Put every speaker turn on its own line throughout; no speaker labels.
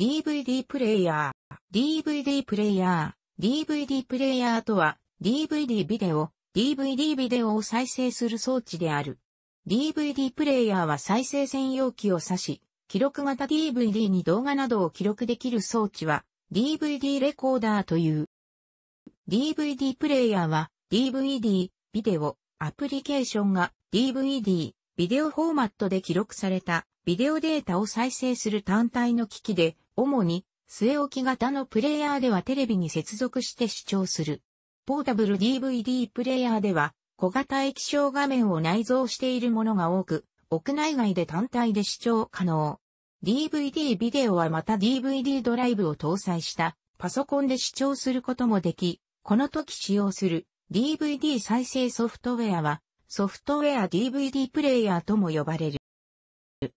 DVD プレイヤー、DVD プレイヤー、DVD プレイヤーとは、DVD ビデオ、DVD ビデオを再生する装置である。DVD プレイヤーは再生専用機を指し、記録型 DVD に動画などを記録できる装置は、DVD レコーダーという。DVD プレイヤーは、DVD、ビデオ、アプリケーションが DVD、ビデオフォーマットで記録されたビデオデータを再生する単体の機器で主に、据え置き型のプレイヤーではテレビに接続して視聴する。ポータブル DVD プレイヤーでは、小型液晶画面を内蔵しているものが多く、屋内外で単体で視聴可能。DVD ビデオはまた DVD ドライブを搭載したパソコンで視聴することもでき、この時使用する DVD 再生ソフトウェアはソフトウェア DVD プレイヤーとも呼ばれる。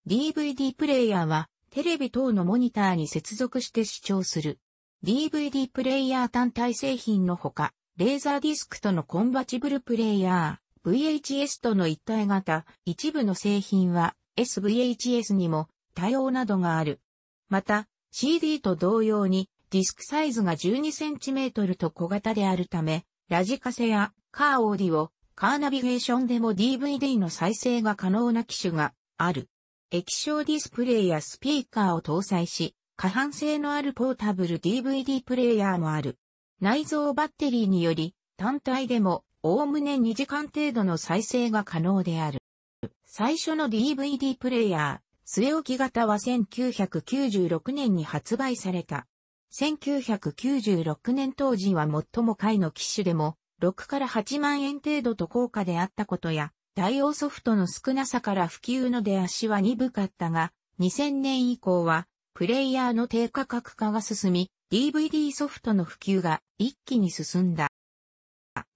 DVD プレイヤーはテレビ等のモニターに接続して視聴する。DVD プレイヤー単体製品のほか、レーザーディスクとのコンバチブルプレイヤー、VHS との一体型、一部の製品は SVHS にも対応などがある。また、CD と同様にディスクサイズが 12cm と小型であるため、ラジカセやカーオーディオ、カーナビゲーションでも DVD の再生が可能な機種がある。液晶ディスプレイやスピーカーを搭載し、可搬性のあるポータブル DVD プレイヤーもある。内蔵バッテリーにより、単体でも、おおむね2時間程度の再生が可能である。最初の DVD プレイヤー、末置き型は1996年に発売された。1996年当時は最も買いの機種でも、6から8万円程度と高価であったことや、対応ソフトの少なさから普及の出足は鈍かったが、2000年以降は、プレイヤーの低価格化が進み、DVD ソフトの普及が一気に進んだ。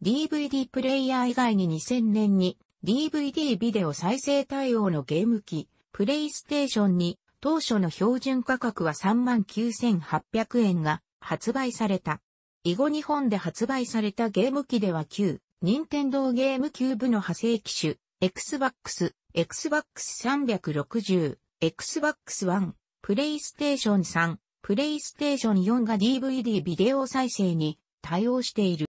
DVD プレイヤー以外に2000年に DVD ビデオ再生対応のゲーム機、プレイステーションに当初の標準価格は39,800円が発売された。以後日本で発売されたゲーム機では9、任天堂ゲームキューブの派生機種、Xbox、Xbox 360、Xbox One、PlayStation 3、PlayStation 4が DVD ビデオ再生に対応している。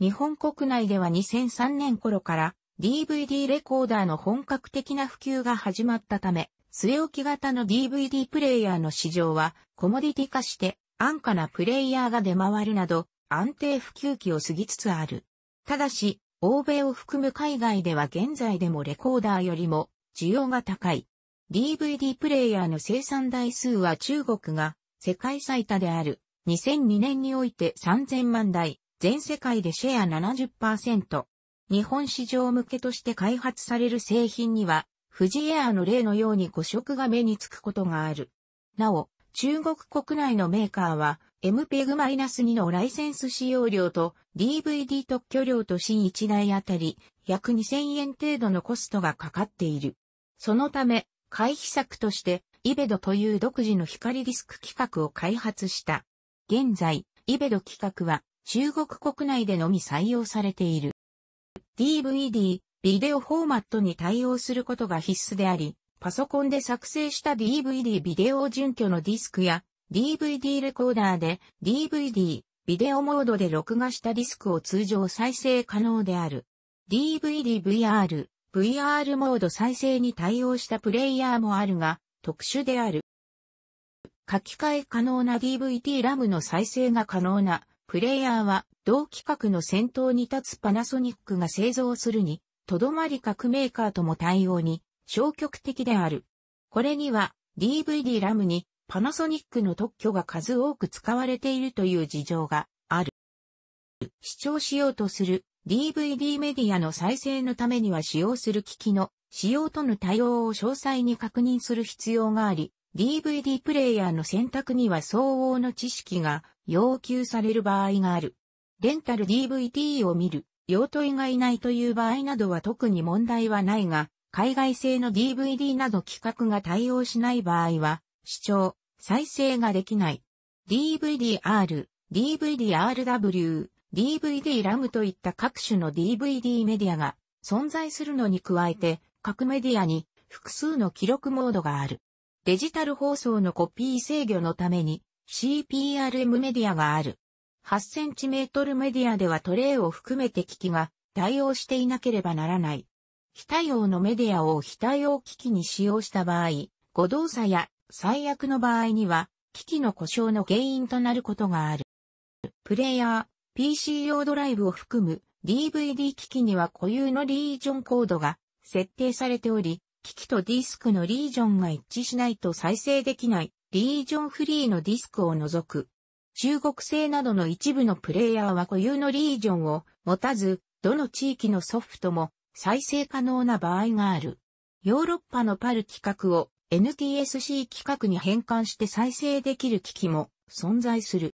日本国内では2003年頃から DVD レコーダーの本格的な普及が始まったため、据え置き型の DVD プレイヤーの市場はコモディティ化して安価なプレイヤーが出回るなど安定普及期を過ぎつつある。ただし、欧米を含む海外では現在でもレコーダーよりも需要が高い。DVD プレイヤーの生産台数は中国が世界最多である。2002年において3000万台、全世界でシェア70%。日本市場向けとして開発される製品には、富士エアの例のように誤色が目につくことがある。なお、中国国内のメーカーは MPEG-2 のライセンス使用料と DVD 特許料と新1台あたり約2000円程度のコストがかかっている。そのため回避策としてイベドという独自の光ディスク規格を開発した。現在、イベド規格は中国国内でのみ採用されている。DVD、ビデオフォーマットに対応することが必須であり、パソコンで作成した DVD ビデオ準拠のディスクや DVD レコーダーで DVD ビデオモードで録画したディスクを通常再生可能である。DVD VR、VR モード再生に対応したプレイヤーもあるが、特殊である。書き換え可能な DVD ラムの再生が可能なプレイヤーは同規格の先頭に立つパナソニックが製造するに、とどまり各メーカーとも対応に消極的である。これには DVD ラムにパナソニックの特許が数多く使われているという事情がある。視聴しようとする DVD メディアの再生のためには使用する機器の使用との対応を詳細に確認する必要があり、DVD プレイヤーの選択には相応の知識が要求される場合がある。レンタル DVD を見る用途以外ないという場合などは特に問題はないが、海外製の DVD など規格が対応しない場合は、視聴、再生ができない。DVD-R、DVD-RW、DVD-RAM といった各種の DVD メディアが存在するのに加えて、各メディアに複数の記録モードがある。デジタル放送のコピー制御のために CPRM メディアがある。8センチメートルメディアではトレイを含めて機器が対応していなければならない。非対応のメディアを非対応機器に使用した場合、誤動作や最悪の場合には、機器の故障の原因となることがある。プレイヤー、PC 用ドライブを含む DVD 機器には固有のリージョンコードが設定されており、機器とディスクのリージョンが一致しないと再生できないリージョンフリーのディスクを除く。中国製などの一部のプレイヤーは固有のリージョンを持たず、どの地域のソフトも再生可能な場合がある。ヨーロッパのパル規格を NTSC 規格に変換して再生できる機器も存在する。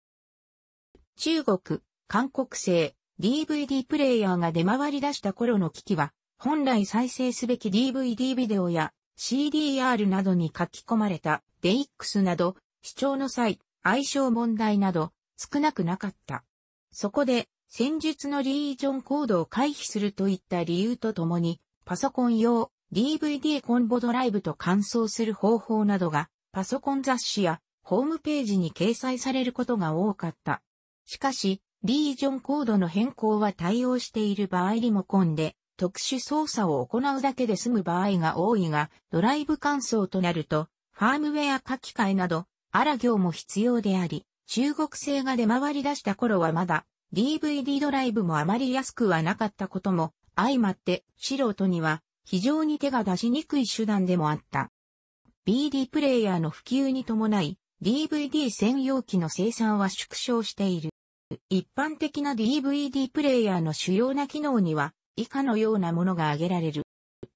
中国、韓国製 DVD プレイヤーが出回り出した頃の機器は、本来再生すべき DVD ビデオや CDR などに書き込まれた DX など、視聴の際、相性問題など、少なくなかった。そこで、戦術のリージョンコードを回避するといった理由とともに、パソコン用 DVD コンボドライブと換装する方法などが、パソコン雑誌やホームページに掲載されることが多かった。しかし、リージョンコードの変更は対応している場合リモコンで特殊操作を行うだけで済む場合が多いが、ドライブ換装となると、ファームウェア書き換えなど、荒行も必要であり、中国製が出回り出した頃はまだ DVD ドライブもあまり安くはなかったことも相まって素人には非常に手が出しにくい手段でもあった。BD プレイヤーの普及に伴い DVD 専用機の生産は縮小している。一般的な DVD プレイヤーの主要な機能には以下のようなものが挙げられる。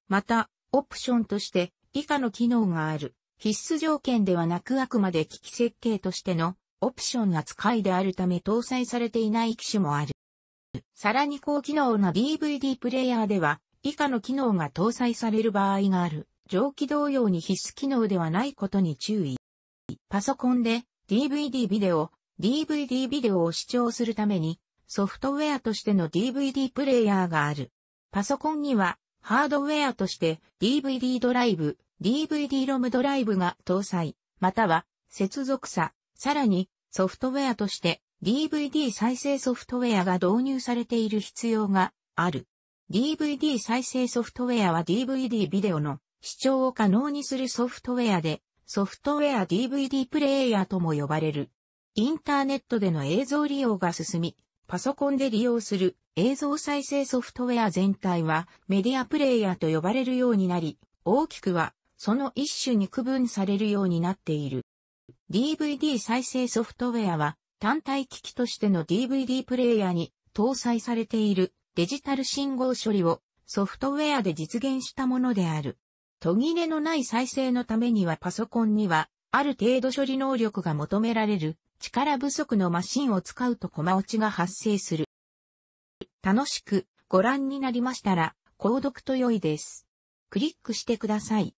また、オプションとして以下の機能がある。必須条件ではなくあくまで機器設計としてのオプション扱いであるため搭載されていない機種もある。さらに高機能な DVD プレイヤーでは、以下の機能が搭載される場合がある。上記同様に必須機能ではないことに注意。パソコンで DVD ビデオ、DVD ビデオを視聴するためにソフトウェアとしての DVD プレイヤーがある。パソコンにはハードウェアとして DVD ドライブ、DVD ロムドライブが搭載、または接続さ、さらに、ソフトウェアとして DVD 再生ソフトウェアが導入されている必要がある。DVD 再生ソフトウェアは DVD ビデオの視聴を可能にするソフトウェアで、ソフトウェア DVD プレイヤーとも呼ばれる。インターネットでの映像利用が進み、パソコンで利用する映像再生ソフトウェア全体はメディアプレイヤーと呼ばれるようになり、大きくはその一種に区分されるようになっている。DVD 再生ソフトウェアは単体機器としての DVD プレイヤーに搭載されているデジタル信号処理をソフトウェアで実現したものである。途切れのない再生のためにはパソコンにはある程度処理能力が求められる力不足のマシンを使うとコマ落ちが発生する。楽しくご覧になりましたら購読と良いです。クリックしてください。